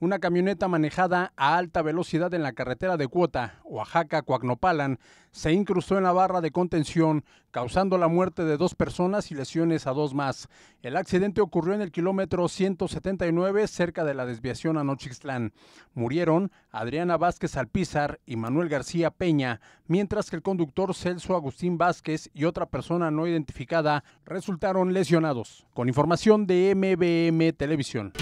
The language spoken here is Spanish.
Una camioneta manejada a alta velocidad en la carretera de Cuota, Oaxaca-Coacnopalan, se incrustó en la barra de contención, causando la muerte de dos personas y lesiones a dos más. El accidente ocurrió en el kilómetro 179, cerca de la desviación a Nochixtlán. Murieron Adriana Vázquez Alpizar y Manuel García Peña, mientras que el conductor Celso Agustín Vázquez y otra persona no identificada resultaron lesionados. Con información de MBM Televisión.